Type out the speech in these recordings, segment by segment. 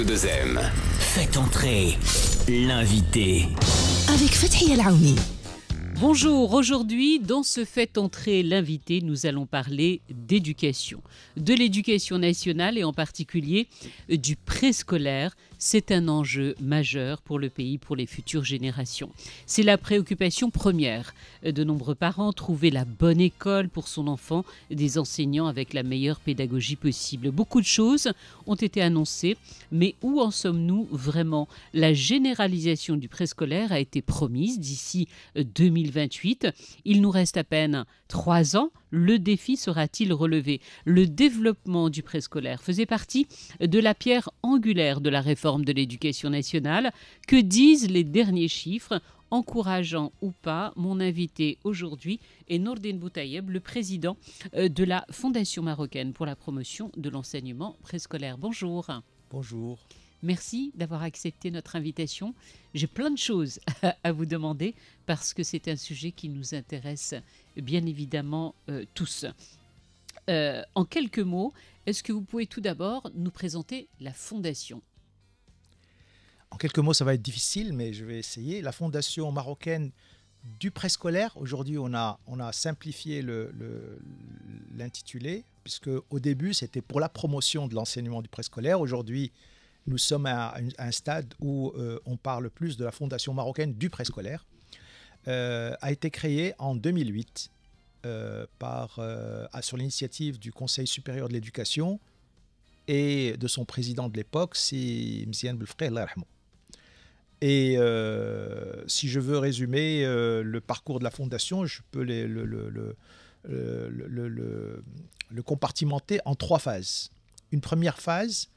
Radio 2M. Faites entrer l'invité. Avec Fathi El Aouni. Bonjour, aujourd'hui dans ce fait entrer l'invité, nous allons parler d'éducation, de l'éducation nationale et en particulier euh, du préscolaire. C'est un enjeu majeur pour le pays, pour les futures générations. C'est la préoccupation première euh, de nombreux parents, trouver la bonne école pour son enfant, des enseignants avec la meilleure pédagogie possible. Beaucoup de choses ont été annoncées, mais où en sommes-nous vraiment La généralisation du préscolaire a été promise d'ici 2020 euh, il nous reste à peine trois ans. Le défi sera-t-il relevé Le développement du préscolaire faisait partie de la pierre angulaire de la réforme de l'éducation nationale. Que disent les derniers chiffres encourageant ou pas, mon invité aujourd'hui est Nordin Boutayeb, le président euh, de la Fondation marocaine pour la promotion de l'enseignement préscolaire. Bonjour. Bonjour. Merci d'avoir accepté notre invitation. J'ai plein de choses à vous demander parce que c'est un sujet qui nous intéresse bien évidemment euh, tous. Euh, en quelques mots, est-ce que vous pouvez tout d'abord nous présenter la fondation En quelques mots, ça va être difficile, mais je vais essayer. La fondation marocaine du préscolaire, aujourd'hui on a, on a simplifié l'intitulé, le, puisque au début c'était pour la promotion de l'enseignement du préscolaire. Aujourd'hui, nous sommes à, un stade où euh, on parle plus de la Fondation marocaine du préscolaire. Euh, a été créée en 2008 euh, par, euh, sur l'initiative du Conseil supérieur de l'éducation et de son président de l'époque, c'est Mzian Belfrey, et si je veux résumer le parcours de la fondation, je peux le, compartimenter en trois phases. Une première phase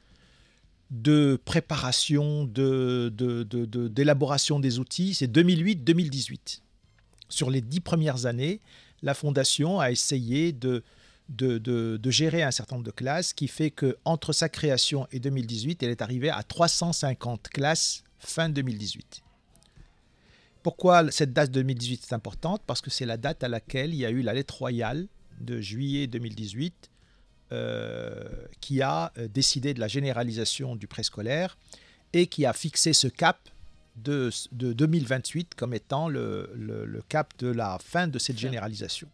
de préparation, d'élaboration de, de, des outils, c'est 2008-2018. Sur les dix premières années, la Fondation a essayé de, de, gérer un certain nombre de classes, qui fait que entre sa création et 2018, elle est arrivée à 350 classes fin 2018. Pourquoi cette date 2018 est importante Parce que c'est la date à laquelle il y a eu la lettre royale de juillet 2018 euh, qui a euh, décidé de la généralisation du préscolaire et qui a fixé ce cap de, 2028 comme étant le, cap de la fin de cette généralisation.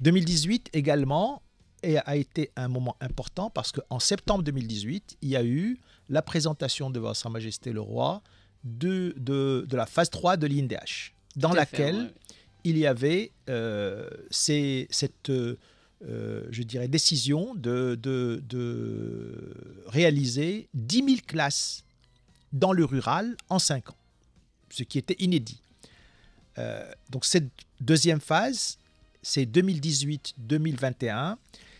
2018 également a été un moment important parce qu'en septembre 2018, il y a eu la présentation devant Sa Majesté le Roi de, de, la phase 3 de l'INDH, dans laquelle il y avait euh, cette... Euh, je dirais, décision de, de, réaliser 10 000 classes dans le rural en 5 ans, ce qui était inédit. Euh, donc cette deuxième phase, c'est 2018-2021,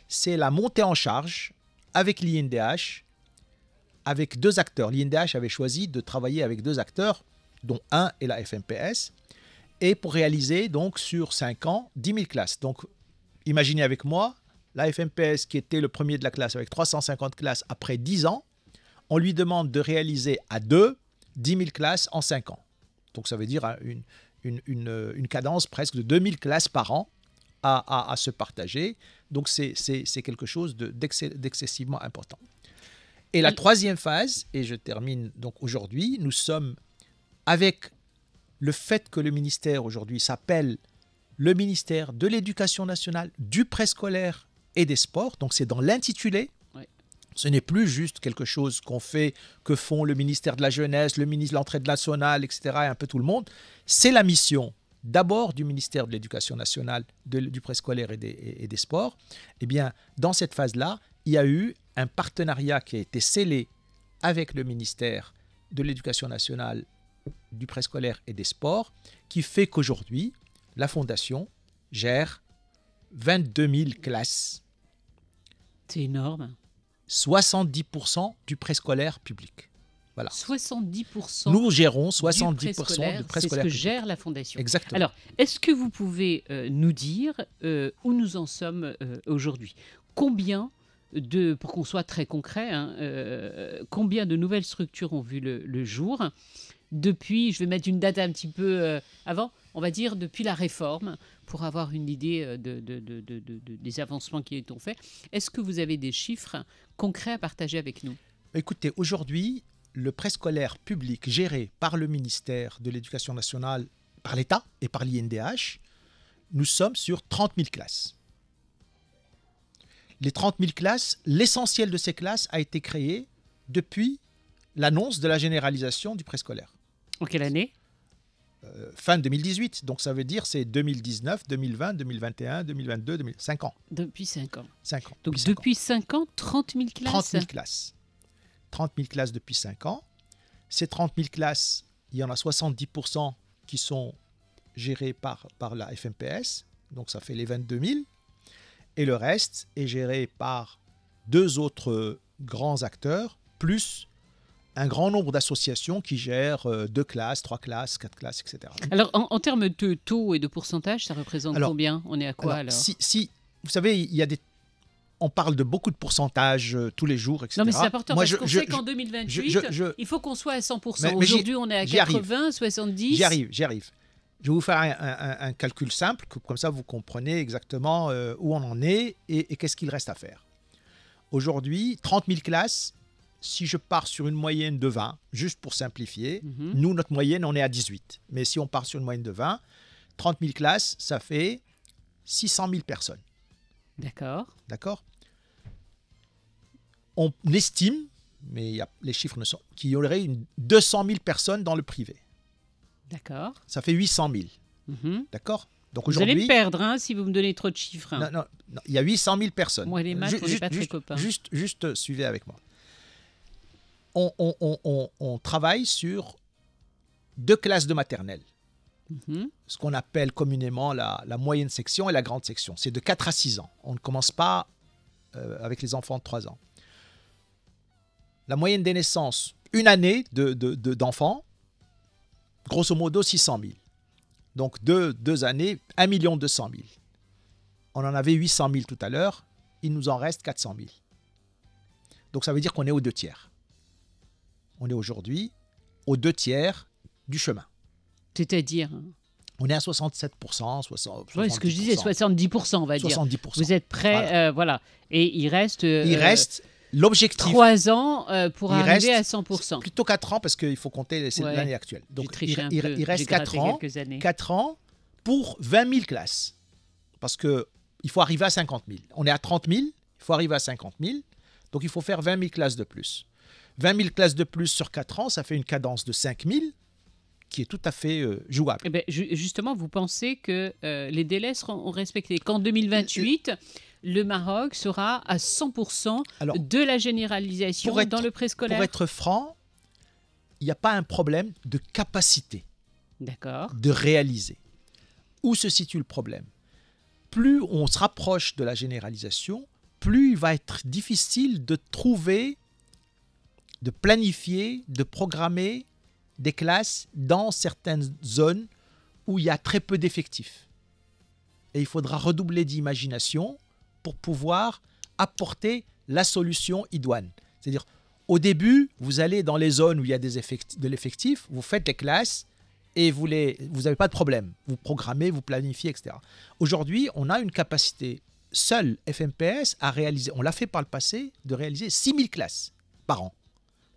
c'est la montée en charge avec l'INDH, avec deux acteurs. L'INDH avait choisi de travailler avec deux acteurs, dont un est la FMPS, et pour réaliser donc sur 5 ans 10 000 classes. Donc imaginez avec moi, la FMPS qui était le premier de la classe avec 350 classes après 10 ans, on lui demande de réaliser à deux 10 000 classes en 5 ans. Donc ça veut dire hein, euh, une, cadence presque de 2000 classes par an à, se partager. Donc c'est quelque chose d'excessivement important. Et la troisième phase, et je termine donc aujourd'hui, nous sommes avec le fait que le ministère aujourd'hui s'appelle le ministère de l'Éducation nationale, du préscolaire et des sports. Donc c'est dans l'intitulé. Ce n'est plus juste quelque chose qu'on fait, que font le ministère de la Jeunesse, le ministre de l'Entraide nationale, etc., et un peu tout le monde. C'est la mission d'abord du ministère de l'Éducation nationale, du préscolaire et des, et des sports. Eh bien, dans cette phase-là, il y a eu un partenariat qui a été scellé avec le ministère de l'Éducation nationale, du préscolaire et des sports, qui fait qu'aujourd'hui, la fondation gère 22 000 classes. C'est énorme. 70% du préscolaire public. Voilà. 70% Nous gérons 70% du préscolaire. C'est ce que gère la Fondation. Exactement. Alors, est-ce que vous pouvez euh, nous dire euh, où nous en sommes euh, aujourd'hui Combien de, pour qu'on soit très concret, hein, combien de nouvelles structures ont vu le jour depuis, je vais mettre une date un petit peu euh, avant, on va dire depuis la réforme, pour avoir une idée euh, des avancements qui ont été faits. Est-ce que vous avez des chiffres concrets à partager avec nous Écoutez, aujourd'hui, le préscolaire public géré par le ministère de l'Éducation nationale, par l'État et par l'INDH, nous sommes sur 30 000 classes. Les 30 000 classes, l'essentiel de ces classes a été créé depuis l'annonce de la généralisation du préscolaire. En quelle année euh, Fin 2018, donc ça veut dire c'est 2019, 2020, 2021, 2022, 2005 ans. Depuis 5 ans. 5 ans. Donc depuis 5 ans, 30 000 classes 30 000 classes. 30 000 classes depuis 5 ans. Ces 30 000 classes, il y en a 70% qui sont gérées par, par la FMPS, donc ça fait les 22 000. Et le reste est géré par deux autres euh, grands acteurs, plus un grand nombre d'associations qui gèrent euh, deux classes, trois classes, quatre classes, etc. Alors, en, termes de taux et de pourcentage, ça représente combien On est à quoi alors, si, vous savez, il y a des on parle de beaucoup de pourcentages euh, tous les jours, etc. Non, mais c'est important Moi, parce qu'on sait qu'en 2028, il faut qu'on soit à 100%. Aujourd'hui, on est à 80, 70. J'y arrive, j'y arrive. Je vais vous faire un, calcul simple, comme ça vous comprenez exactement euh, où on en est et, et qu'est-ce qu'il reste à faire. Aujourd'hui, 30 000 classes, si je pars sur une moyenne de 20, juste pour simplifier, mhm. nous, notre moyenne, on est à 18. Mais si on part sur une moyenne de 20, 30 000 classes, ça fait 600 000 personnes. D'accord. D'accord On estime, mais y les chiffres ne sont, qu'il y aurait une, 200 000 personnes dans le privé. D'accord. Ça fait 800 000. Mhm. D'accord donc vous allez me perdre hein, si vous me donnez trop de chiffres. Hein. Non, non, il y a 800 000 personnes. Moi, les euh, maths, on pas très Juste, juste euh, suivez avec moi on, travaille sur deux classes de maternelle. Mhm. ce qu'on appelle communément la, moyenne section et la grande section. C'est de 4 à 6 ans. On ne commence pas euh, avec les enfants de 3 ans. La moyenne des naissances, une année d'enfants, de, de, grosso modo 600 000. Donc deux, deux années, 1 200 000. On en avait 800 000 tout à l'heure, il nous en reste 400 000. Donc ça veut dire qu'on est aux deux tiers on est aujourd'hui aux deux tiers du chemin. C'est-à-dire hein on est à 67 60, ce que je disais, 70 on va 70%. Vous êtes prêts, voilà. Euh, Et il reste. Euh, il reste l'objectif. 3 ans euh, pour arriver à 100 Plutôt 4 ans, parce qu'il faut compter l'année actuelle. Donc il, reste quatre ans, 4 ans pour 20 000 classes. Parce qu'il faut arriver à 50 000. On est à 30 000, il faut arriver à 50 000. Donc il faut faire 20 000 classes de plus. 20 000 classes de plus sur 4 ans, ça fait une cadence de 5 000 qui est tout à fait euh, jouable. Eh ben, justement, vous pensez que euh, les délais seront respectés, qu'en 2028, le Maroc sera à 100% de la généralisation dans le préscolaire Pour être franc, il n'y a pas un problème de capacité de réaliser. Où se situe le problème Plus on se rapproche de la généralisation, plus il va être difficile de trouver de planifier, de programmer des classes dans certaines zones où il y a très peu d'effectifs. Et il faudra redoubler d'imagination pour pouvoir apporter la solution idoine. C'est-à-dire, au début, vous allez dans les zones où il y a des de l'effectif, vous faites les classes et vous n'avez pas de problème. Vous programmez, vous planifiez, etc. Aujourd'hui, on a une capacité seule FMPS à réaliser, on l'a fait par le passé, de réaliser 6000 classes par an.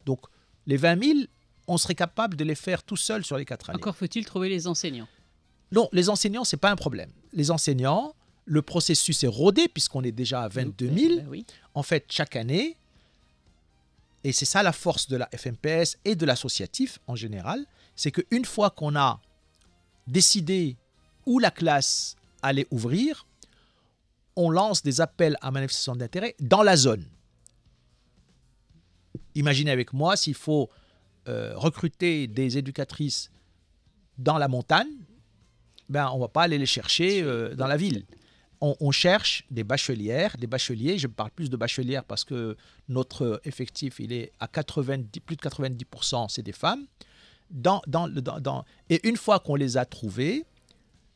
Donc les 20 000, on serait capable de les faire tout seul sur les 4 années. Encore faut-il trouver les enseignants Non, les enseignants, ce n'est pas un problème. Les enseignants, le processus est rodé puisqu'on est déjà à 22 000. Eh ben en fait, chaque année, et c'est ça la force de la FMPS et de l'associatif en général, c'est qu'une fois qu'on a décidé où la classe allait ouvrir, on lance des appels à manifestation d'intérêt dans la zone. Imaginez avec moi s'il faut euh, recruter des éducatrices dans la montagne, ben, on ne va pas aller les chercher euh, dans la ville. On, cherche des bachelières, des bacheliers, je parle plus de bachelières parce que notre effectif, il est à 90, plus de 90%, c'est des femmes. et une fois qu'on les a trouvées,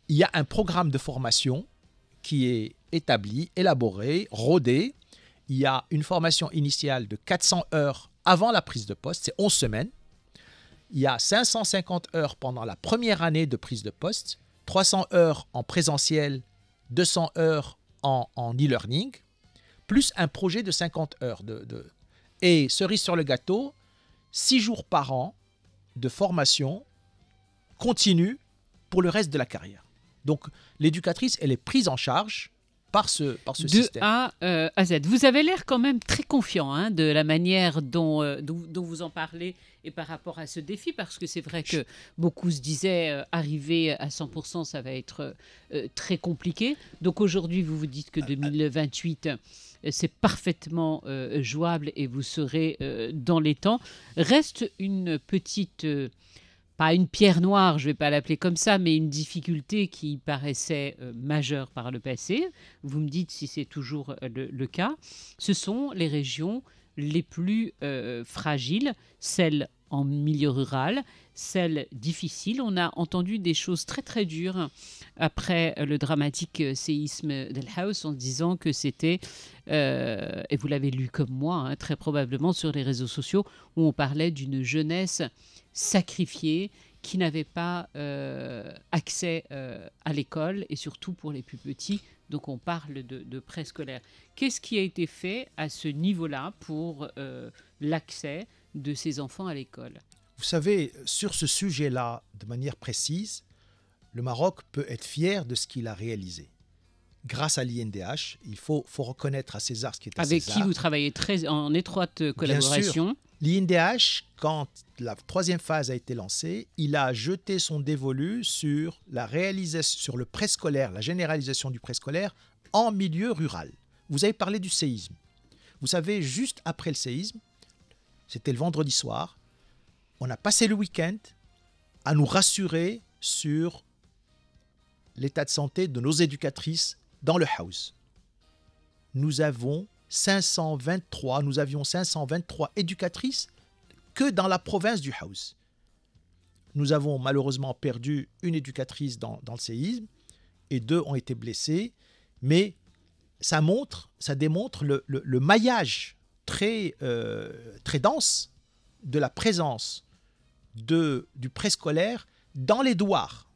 il y a un programme de formation qui est établi, élaboré, rodé, il y a une formation initiale de 400 heures avant la prise de poste, c'est 11 semaines. Il y a 550 heures pendant la première année de prise de poste, 300 heures en présentiel, 200 heures en, e-learning, plus un projet de 50 heures. De, Et cerise sur le gâteau, 6 jours par an de formation continue pour le reste de la carrière. Donc l'éducatrice, elle est prise en charge par ce, par de A euh, à Z. Vous avez l'air quand même très confiant hein, de la manière dont, euh, dont, vous en parlez et par rapport à ce défi, parce que c'est vrai que beaucoup se disaient euh, arriver à 100%, ça va être très compliqué. Donc aujourd'hui, vous vous dites que 2028 c'est parfaitement jouable et vous serez dans les temps. Reste une petite pas une pierre noire, je ne vais pas l'appeler comme ça, mais une difficulté qui paraissait euh, majeure par le passé, vous me dites si c'est toujours euh, le, cas, ce sont les régions les plus euh, fragiles, celles en milieu rural, celles difficiles. On a entendu des choses très très dures après le dramatique séisme d'El House en disant que c'était, et vous l'avez lu comme moi, hein, très probablement sur les réseaux sociaux, où on parlait d'une jeunesse sacrifiés qui n'avaient pas euh, accès euh, à l'école et surtout pour les plus petits. Donc on parle de, préscolaire. Qu'est-ce qui a été fait à ce niveau-là pour euh, l'accès de ces enfants à l'école Vous savez, sur ce sujet-là, de manière précise, le Maroc peut être fier de ce qu'il a réalisé grâce à l'INDH. Il faut, faut reconnaître à César ce qui est Avec qui vous travaillez très, en étroite collaboration. L'INDH, quand la troisième phase a été lancée, il a jeté son dévolu sur la réalisation, sur le préscolaire, la généralisation du préscolaire en milieu rural. Vous avez parlé du séisme. Vous savez, juste après le séisme, c'était le vendredi soir, on a passé le week-end à nous rassurer sur l'état de santé de nos éducatrices dans le house. Nous avons 523, nous avions 523 éducatrices que dans la province du House. Nous avons malheureusement perdu une éducatrice dans, le séisme et deux ont été blessés, mais ça montre, ça démontre le, maillage très, euh, très dense de la présence de, du préscolaire dans les douars.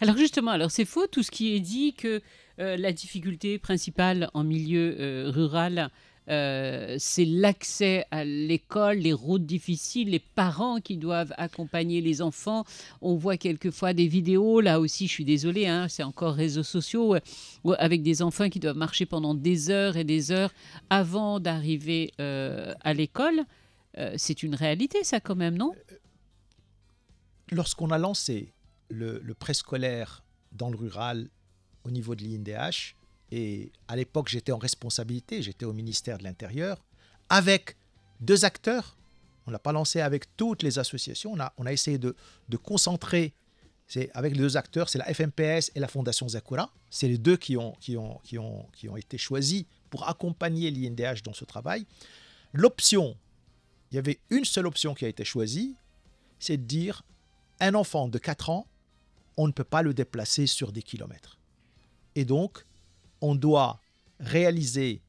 Alors justement, alors c'est faux tout ce qui est dit que euh, la difficulté principale en milieu euh, rural, euh, c'est l'accès à l'école, les routes difficiles, les parents qui doivent accompagner les enfants. On voit quelquefois des vidéos, là aussi je suis désolé, hein, c'est encore réseaux sociaux, avec des enfants qui doivent marcher pendant des heures et des heures avant d'arriver à l'école. c'est une réalité ça quand même, non Lorsqu'on a lancé le préscolaire dans le rural au niveau de l'INDH, et à l'époque j'étais en responsabilité, j'étais au ministère de l'Intérieur, avec deux acteurs, on ne l'a pas lancé avec toutes les associations, on a, on a essayé de, concentrer, c'est avec les deux acteurs, c'est la FMPS et la Fondation Zakura, c'est les deux qui ont, qui ont, qui ont, qui ont été choisis pour accompagner l'INDH dans ce travail. L'option, il y avait une seule option qui a été choisie, c'est de dire un enfant de 4 ans, on ne peut pas le déplacer sur des kilomètres. Et donc, on doit réaliser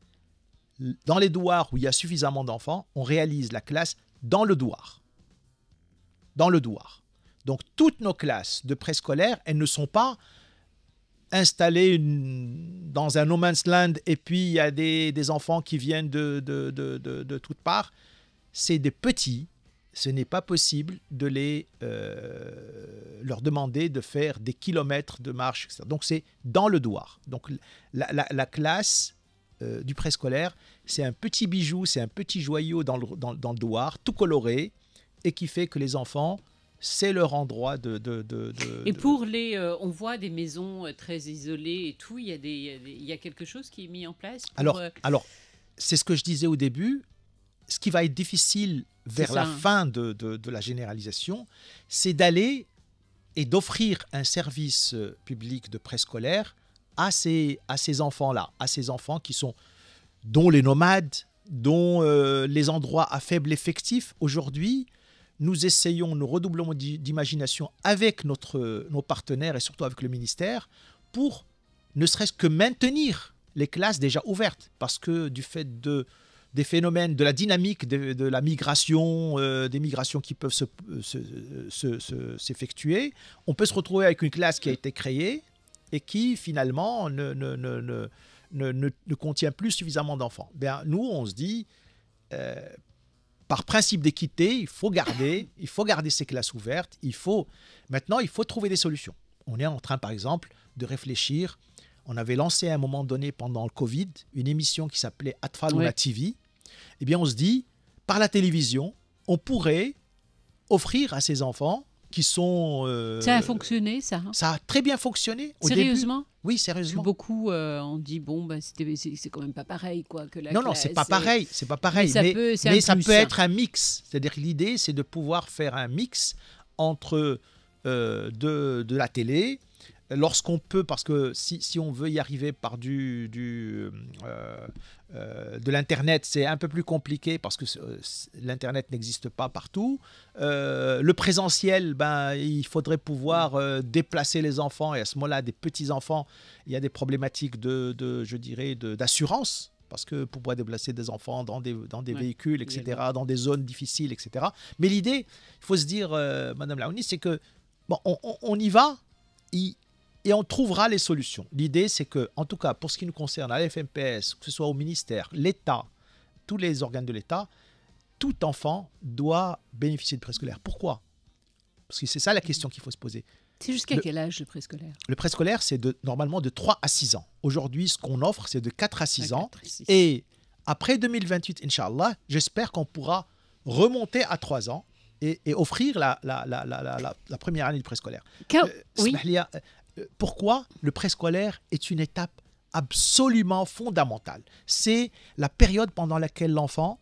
dans les douars où il y a suffisamment d'enfants, on réalise la classe dans le douar. Dans le douar. Donc toutes nos classes de préscolaire, elles ne sont pas installées dans un no man's land et puis il y a des, enfants qui viennent de, de toutes parts. C'est des petits ce n'est pas possible de les, euh, leur demander de faire des kilomètres de marche. Donc c'est dans le doigt. Donc la, classe euh, du préscolaire, c'est un petit bijou, c'est un petit joyau dans le, doigt, tout coloré, et qui fait que les enfants c'est leur endroit de. et pour les. Euh, on voit des maisons euh, très isolées et tout, il y, a quelque chose qui est mis en place Alors, alors c'est ce que je disais au début ce qui va être difficile vers la fin de, la généralisation, c'est d'aller et d'offrir un service euh, public de préscolaire à ces, à ces enfants-là, à ces enfants qui sont, dont les nomades, dont euh, les endroits à faible effectif. Aujourd'hui, nous essayons, nous redoublons d'imagination avec notre, nos partenaires et surtout avec le ministère pour ne serait-ce que maintenir les classes déjà ouvertes. Parce que du fait de des phénomènes, de la dynamique de, la migration, euh, des migrations qui peuvent euh, euh, s'effectuer, se, on peut se retrouver avec une classe qui a été créée et qui finalement ne, ne, contient plus suffisamment d'enfants. Ben, nous, on se dit, par principe d'équité, il faut garder, il faut garder ces classes ouvertes. Il faut maintenant, il faut trouver des solutions. On est en train, par exemple, de réfléchir on avait lancé à un moment donné pendant le Covid une émission qui s'appelait Atfal la TV eh bien on se dit, par la télévision, on pourrait offrir à ces enfants qui sont... Euh, ça a fonctionné, ça hein Ça a très bien fonctionné. Au sérieusement Oui, sérieusement. beaucoup euh, ont dit, bon, ben, c'est quand même pas pareil, quoi, que la Non, non, c'est pas euh, pareil, c'est pas pareil. Mais ça, peut, hein. être un mix. C'est-à-dire que l'idée, c'est de pouvoir faire un mix entre de, de la télé, lorsqu'on peut, parce que si, on veut y arriver par du, euh, euh, de l'internet, c'est un peu plus compliqué parce que euh, l'internet n'existe pas partout. le présentiel, ben il faudrait pouvoir déplacer les enfants et à ce moment-là, des petits enfants, il y a des problématiques de, je dirais, d'assurance parce que pour pouvoir déplacer des enfants dans des, dans des véhicules, etc., dans des zones difficiles, etc. Mais l'idée, il faut se dire, Madame Laouni, c'est que bon, on, on, y va, et on trouvera les solutions. L'idée, c'est que, en tout cas, pour ce qui nous concerne, à l'FMPS, que ce soit au ministère, l'État, tous les organes de l'État, tout enfant doit bénéficier de préscolaire. Pourquoi Parce que c'est ça la question qu'il faut se poser. C'est jusqu'à quel âge le préscolaire Le préscolaire, c'est de, normalement de 3 à 6 ans. Aujourd'hui, ce qu'on offre, c'est de 4 à 6 ans. et, après 2028, InshAllah, j'espère qu'on pourra remonter à 3 ans et, offrir la, première année de préscolaire. Euh, oui. Euh, euh, pourquoi le préscolaire est une étape absolument fondamentale. C'est la période pendant laquelle l'enfant,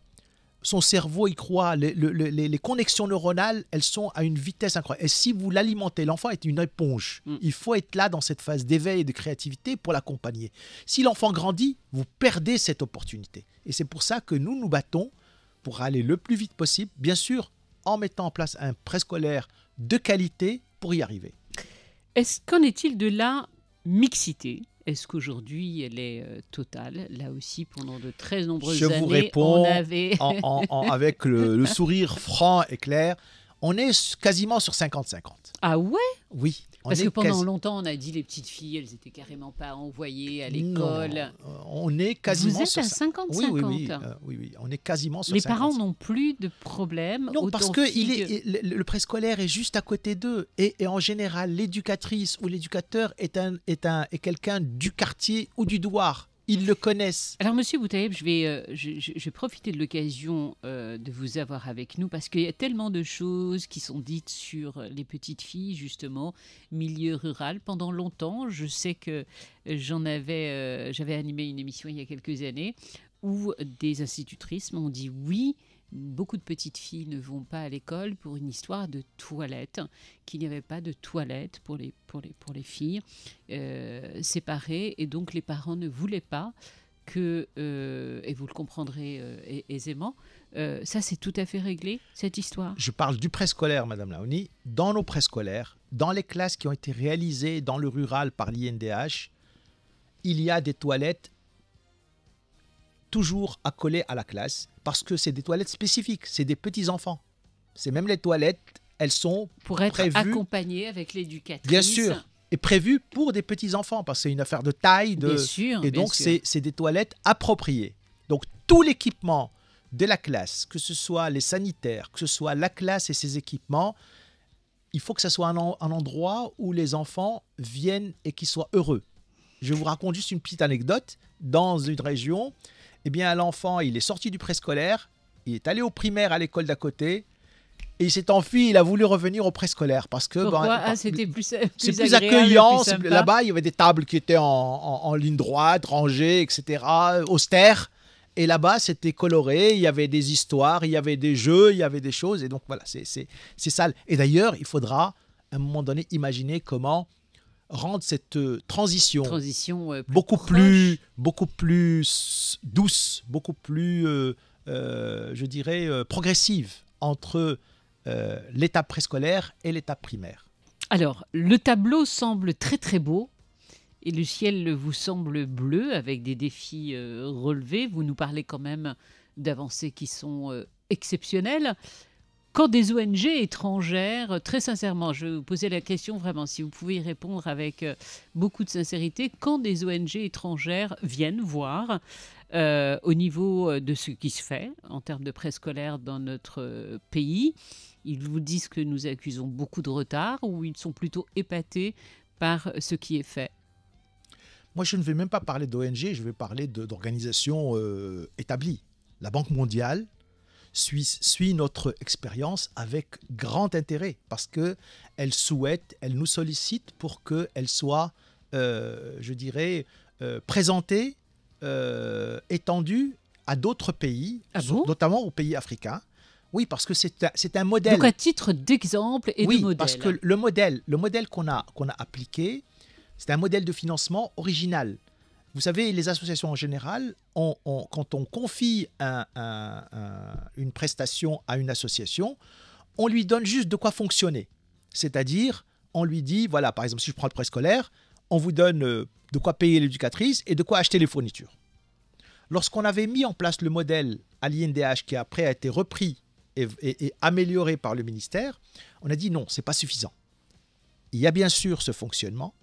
son cerveau y croit, les, connexions neuronales, elles sont à une vitesse incroyable. Et si vous l'alimentez, l'enfant est une éponge. Mm. Il faut être là dans cette phase d'éveil et de créativité pour l'accompagner. Si l'enfant grandit, vous perdez cette opportunité. Et c'est pour ça que nous nous battons pour aller le plus vite possible, bien sûr, en mettant en place un préscolaire de qualité pour y arriver. Est-ce qu'en est-il de la mixité est-ce qu'aujourd'hui elle est euh, totale Là aussi, pendant de très nombreuses années, vous on avait... avec le sourire franc et clair on est quasiment sur 50-50. Ah ouais Oui. Parce que pendant longtemps, on a dit les petites filles, elles étaient carrément pas envoyées à l'école. On est quasiment Vous sur à 50 Oui euh, oui oui, On est quasiment sur Les 50. parents n'ont plus de problème. Non, parce que il est, le préscolaire est juste à côté d'eux. Et, en général, l'éducatrice ou l'éducateur est, un, est, un, est quelqu'un du quartier ou du douar ils le connaissent. Alors, Monsieur Boutaïeb, je vais, euh, je, profiter de l'occasion euh, de vous avoir avec nous parce qu'il y a tellement de choses qui sont dites sur euh, les petites filles, justement, milieu rural. Pendant longtemps, je sais que j'en avais, j'avais animé une émission il y a quelques années où des institutrices m'ont dit oui. Beaucoup de petites filles ne vont pas à l'école pour une histoire de toilette, qu'il n'y avait pas de toilettes pour les, pour les, pour les filles euh, séparées, et donc les parents ne voulaient pas que, euh, et vous le comprendrez euh, aisément, ça c'est tout à fait réglé, cette histoire Je parle du préscolaire, Madame Laoni. Dans nos préscolaires, dans les classes qui ont été réalisées dans le rural par l'INDH, il y a des toilettes toujours coller à la classe parce que c'est des toilettes spécifiques, c'est des petits enfants. C'est même les toilettes, elles sont pour être accompagnées avec l'éducatrice. Bien sûr, et prévues pour des petits enfants parce que c'est une affaire de taille, de bien sûr, et donc c'est des toilettes appropriées. Donc tout l'équipement de la classe, que ce soit les sanitaires, que ce soit la classe et ses équipements, il faut que ce soit un, un endroit où les enfants viennent et qu'ils soient heureux. Je vous raconte juste une petite anecdote. Dans une région, eh bien l'enfant, il est sorti du préscolaire, il est allé au primaire à l'école d'à côté, et il s'est enfui, il a voulu revenir au préscolaire parce que ben, ah, ben, c'était plus, euh, accueillant. Là-bas, il y avait des tables qui étaient en, ligne droite, rangées, etc., austères. Et là-bas, c'était coloré, il y avait des histoires, il y avait des jeux, il y avait des choses. Et donc voilà, c'est ça. Et d'ailleurs, il faudra à un moment donné imaginer comment rendre cette euh, transition, beaucoup, plus, beaucoup plus douce, beaucoup plus, euh, euh, je dirais, progressive entre l'étape préscolaire et l'étape primaire. Alors, le tableau semble très très beau, et le ciel vous semble bleu avec des défis relevés. Vous nous parlez quand même d'avancées qui sont exceptionnelles quand des ONG étrangères, très sincèrement, je vous posais la question vraiment, si vous pouvez y répondre avec euh, beaucoup de sincérité, quand des ONG étrangères viennent voir euh, au niveau euh, de ce qui se fait en termes de préscolaire dans notre pays, ils vous disent que nous accusons beaucoup de retard ou ils sont plutôt épatés par ce qui est fait Moi, je ne vais même pas parler d'ONG, je vais parler d'organisations établies. La Banque mondiale, suit, notre expérience avec grand intérêt parce que elle souhaite, elle nous sollicite pour qu'elle soit, euh, je dirais, euh, présentée, euh, étendue à d'autres pays, ah notamment aux pays africains. Oui, parce que c'est un, modèle. Donc à titre d'exemple et de modèle. Oui, parce que le modèle, le modèle qu'on a, qu'on a appliqué, c'est un modèle de financement original. Vous savez, les associations en général, quand on confie une prestation à une association, on lui donne juste de quoi fonctionner. C'est-à-dire, on lui dit, voilà, par exemple, si je prends le prêt scolaire, on vous donne euh, de quoi payer l'éducatrice et de quoi acheter les fournitures. Lorsqu'on avait mis en place le modèle à l'INDH qui après a été repris et, et amélioré par le ministère, on a dit non, c'est pas suffisant. Il y a bien sûr ce fonctionnement,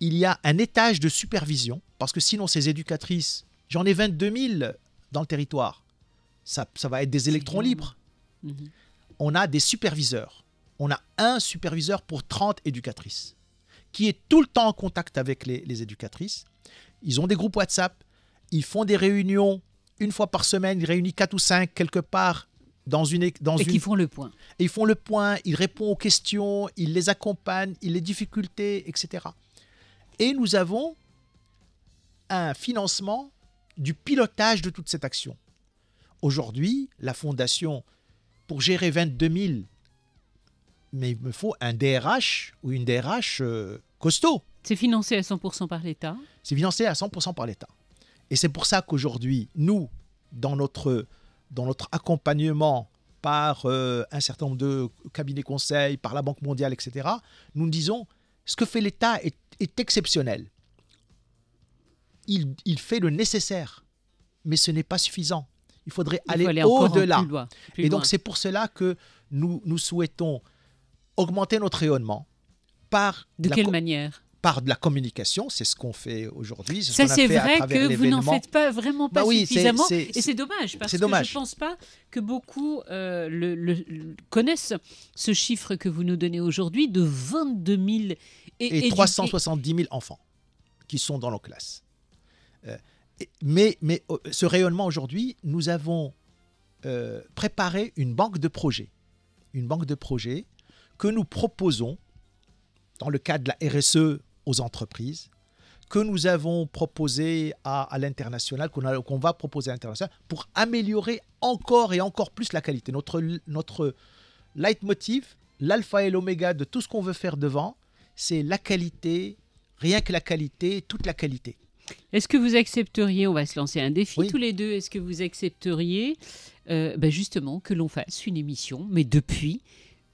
il y a un étage de supervision, parce que sinon ces éducatrices, j'en ai 22 000 dans le territoire, ça, va être des électrons libres. Mhm. On a des superviseurs. On a un superviseur pour 30 éducatrices, qui est tout le temps en contact avec les, éducatrices. Ils ont des groupes WhatsApp, ils font des réunions une fois par semaine, ils réunissent 4 ou cinq quelque part dans une dans et qui font le point. Et ils font le point, ils répondent aux questions, ils les accompagnent, ils les difficultés, etc. Et nous avons un financement du pilotage de toute cette action. Aujourd'hui, la fondation, pour gérer 22 000, mais il me faut un DRH ou une DRH euh, costaud. C'est financé à 100% par l'État C'est financé à 100% par l'État. Et c'est pour ça qu'aujourd'hui, nous, dans notre, dans notre accompagnement par euh, un certain nombre de cabinets conseils, par la Banque mondiale, etc., nous disons, ce que fait l'État est est exceptionnel. Il, fait le nécessaire, mais ce n'est pas suffisant. Il faudrait aller, au-delà. Et donc c'est pour cela que nous, nous souhaitons augmenter notre rayonnement par... De quelle manière par de la communication, c'est ce qu'on fait aujourd'hui. ça, c'est vrai que vous n'en faites pas vraiment pas bah oui, suffisamment, et c'est dommage parce que je ne pense pas que beaucoup euh, le, connaissent ce chiffre que vous nous donnez aujourd'hui de 22 000 et, et 370 000 enfants qui sont dans nos classes. Euh, mais, mais oh, ce rayonnement aujourd'hui, nous avons euh, préparé une banque de projets, une banque de projets que nous proposons dans le cadre de la RSE aux entreprises, que nous avons proposé à, l'international, qu'on va proposer à l'international, pour améliorer encore et encore plus la qualité. Notre, notre leitmotiv, l'alpha et l'oméga de tout ce qu'on veut faire devant, c'est la qualité, rien que la qualité, toute la qualité. Est-ce que vous accepteriez, on va se lancer un défi tous les deux, est-ce que vous accepteriez euh, ben justement que l'on fasse une émission, mais depuis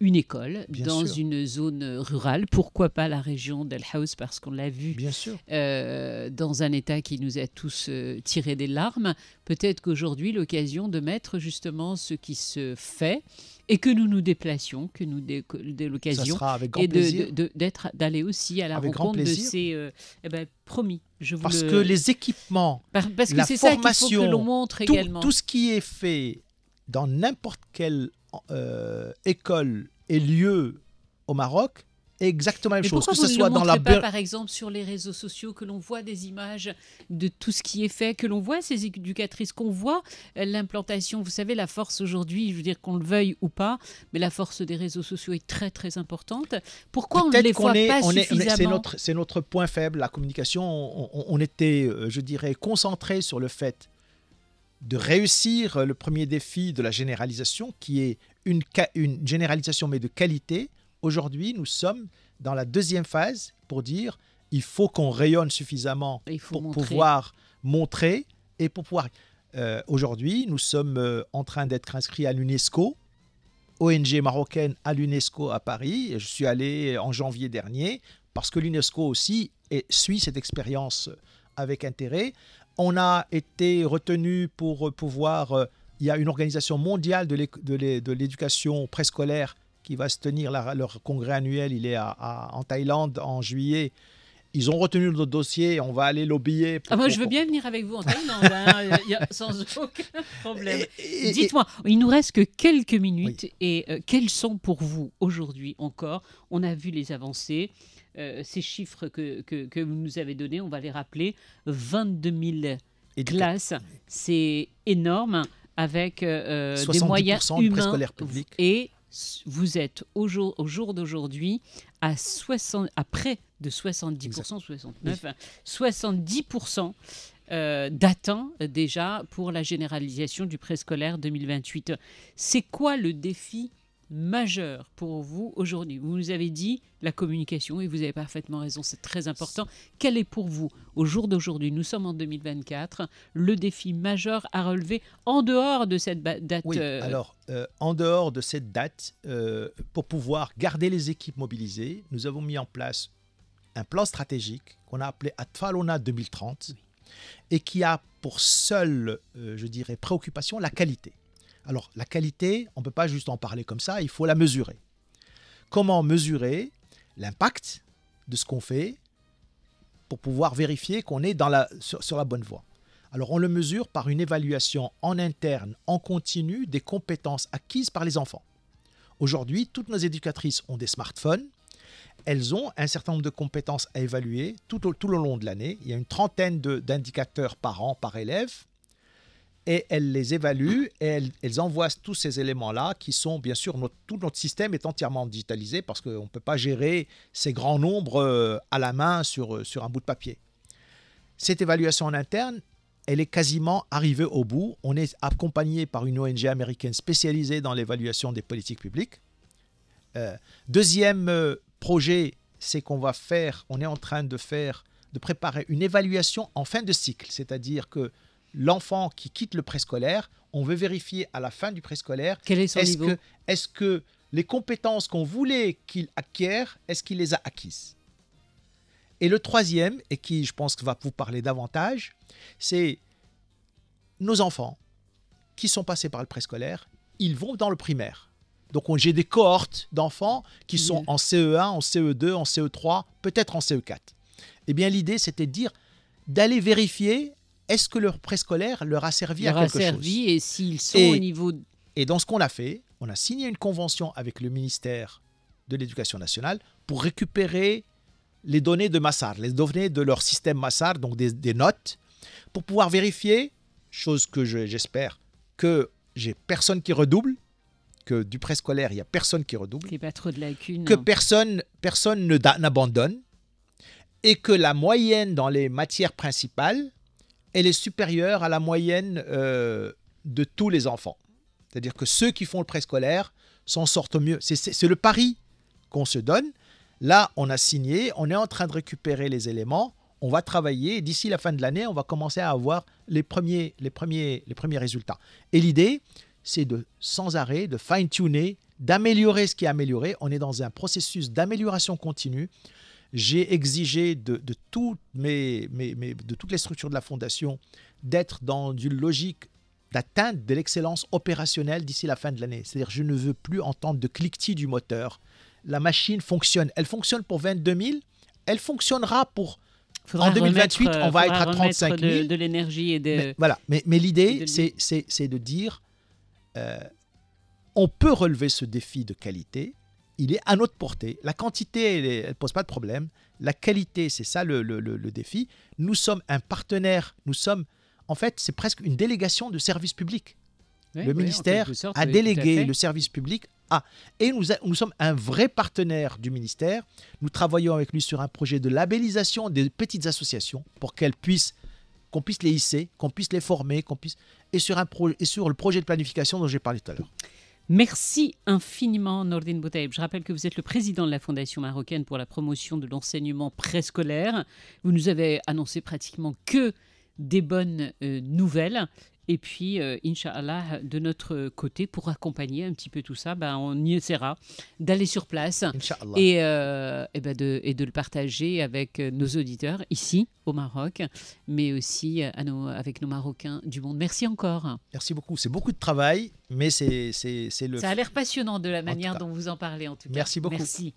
une école dans une zone rurale. Pourquoi pas la région del parce qu'on l'a vu Bien sûr. Euh, dans un état qui nous a tous euh, tiré des larmes. Peut-être qu'aujourd'hui, l'occasion de mettre justement ce qui se fait et que nous nous déplacions, que nous dé, l'occasion et d'être d'aller aussi à la rencontre de ces euh, eh ben, promis. Je vous parce que les équipements, parce que la formation, ça faut que l'on montre également. Tout ce qui est fait dans n'importe quel euh, école et lieu au Maroc exactement la même chose. Que ce soit dans la pas, par exemple, sur les réseaux sociaux, que l'on voit des images de tout ce qui est fait, que l'on voit ces éducatrices, qu'on voit euh, l'implantation. Vous savez, la force aujourd'hui, je veux dire qu'on le veuille ou pas, mais la force des réseaux sociaux est très très importante. Pourquoi on ne les voit pas suffisamment C'est notre, point faible, la communication. On, on était, euh, je dirais, concentré sur le fait de réussir euh, le premier défi de la généralisation, qui est une, généralisation mais de qualité, aujourd'hui, nous sommes dans la deuxième phase pour dire il faut qu'on rayonne suffisamment pour pouvoir montrer et pour pouvoir. Euh, aujourd'hui, nous sommes euh, en train d'être inscrits à l'UNESCO, ONG marocaine à l'UNESCO à Paris. Je suis allé en janvier dernier parce que l'UNESCO aussi suit cette expérience avec intérêt on a été retenu pour euh, pouvoir... Euh, il y a une organisation mondiale de l'éducation préscolaire qui va se tenir, leur congrès annuel, il est en Thaïlande en juillet ils ont retenu notre dossier, on va aller lobbyer. ah, moi, je veux bien venir avec vous en Thaïlande, hein, sans aucun problème. Dites-moi, il nous reste que quelques minutes et euh, quels sont pour vous aujourd'hui encore On a vu les avancées. Euh, ces chiffres que, que, vous nous avez donnés, on va les rappeler. 22 000 classes, c'est énorme, avec euh, des moyens humains et vous êtes au jour, au jour d'aujourd'hui à, près de 70%, 69, 70% euh, déjà pour la généralisation du préscolaire 2028. C'est quoi le défi majeur pour vous aujourd'hui Vous nous avez dit la communication et vous avez parfaitement raison, c'est très important. Quel est pour vous, au jour d'aujourd'hui, nous sommes en 2024, le défi majeur à relever en dehors de cette date euh, alors euh, en dehors de cette date, euh, pour pouvoir garder les équipes mobilisées, nous avons mis en place un plan stratégique qu'on a appelé Atfalona 2030 et qui a pour seule, je dirais, préoccupation la qualité. Alors la qualité, on ne peut pas juste en parler comme ça, il faut la mesurer. Comment mesurer l'impact de ce qu'on fait pour pouvoir vérifier qu'on est sur, la bonne voie alors on le mesure par une évaluation en interne, en continu, des compétences acquises par les enfants. Aujourd'hui, toutes nos éducatrices ont des smartphones. Elles ont un certain nombre de compétences à évaluer tout, au, tout le long de l'année. Il y a une trentaine d'indicateurs par an par élève et elles les évaluent et elles, envoient tous ces éléments-là qui sont, bien sûr, tout notre système est entièrement digitalisé parce qu'on ne peut pas gérer ces grands nombres euh, à la main sur, euh, sur un bout de papier. Cette évaluation en interne, elle est quasiment arrivée au bout. On est accompagné par une ONG américaine spécialisée dans l'évaluation des politiques publiques. Euh, deuxième projet, c'est qu'on va faire, on est en train de faire, de préparer une évaluation en fin de cycle, c'est-à-dire que l'enfant qui quitte le préscolaire, on veut vérifier à la fin du préscolaire est est-ce que les compétences qu'on voulait qu'il acquiert, est-ce qu'il les a acquises Et le troisième, et qui je pense va vous parler davantage, c'est nos enfants qui sont passés par le préscolaire, ils vont dans le primaire. Donc j'ai des cohortes d'enfants qui sont en CE1, en CE2, en CE3, peut-être en CE4. Eh bien l'idée c'était de dire d'aller vérifier est-ce que leur préscolaire leur a servi à quelque a servi Et s'ils sont au niveau. Et dans ce qu'on a fait, on a signé une convention avec le ministère de l'Éducation nationale pour récupérer les données de Massard, les données de leur système Massard, donc des, notes, pour pouvoir vérifier, chose que j'espère, que j'ai personne qui redouble, que du préscolaire, il n'y a personne qui redouble. Il pas trop de lacunes. Que hein. personne, personne n'abandonne et que la moyenne dans les matières principales elle est supérieure à la moyenne euh, de tous les enfants. C'est-à-dire que ceux qui font le préscolaire s'en sortent au mieux. C'est le pari qu'on se donne. Là, on a signé, on est en train de récupérer les éléments, on va travailler. D'ici la fin de l'année, on va commencer à avoir les premiers, les premiers, les premiers résultats. Et l'idée, c'est de sans arrêt, de fine-tuner, d'améliorer ce qui est amélioré. On est dans un processus d'amélioration continue j'ai exigé de, toutes mes, de toutes les structures de la Fondation d'être dans une logique d'atteinte de l'excellence opérationnelle d'ici la fin de l'année. C'est-à-dire, je ne veux plus entendre de cliquetis du moteur. La machine fonctionne. Elle fonctionne pour 22 000. Elle fonctionnera pour. en 2028, euh, on va être à 35 000. De, de l'énergie et de. voilà. Mais, l'idée, c'est de dire euh, on peut relever ce défi de qualité il est à notre portée. La quantité, elle ne pose pas de problème. La qualité, c'est ça le, défi. Nous sommes un partenaire. Nous sommes, en fait, c'est presque une délégation de service public. le ministère a délégué le service public à. Et nous, sommes un vrai partenaire du ministère. Nous travaillons avec lui sur un projet de labellisation des petites associations pour qu'elles puissent qu'on puisse les hisser, qu'on puisse les former, qu'on puisse et sur un et sur le projet de planification dont j'ai parlé tout à l'heure. Merci infiniment Nordine Boutaïb. Je rappelle que vous êtes le président de la Fondation marocaine pour la promotion de l'enseignement préscolaire. Vous nous avez annoncé pratiquement que des bonnes euh, nouvelles. Et puis, euh, Inch'Allah, de notre côté, pour accompagner un petit peu tout ça, ben, on y essaiera d'aller sur place et, euh, ben et, de, le partager avec euh, nos auditeurs ici au Maroc, mais aussi à avec nos Marocains du monde. Merci encore. Merci beaucoup. C'est beaucoup de travail, mais c'est le... Ça a l'air passionnant de la manière dont vous en parlez en tout cas. Merci beaucoup. Merci.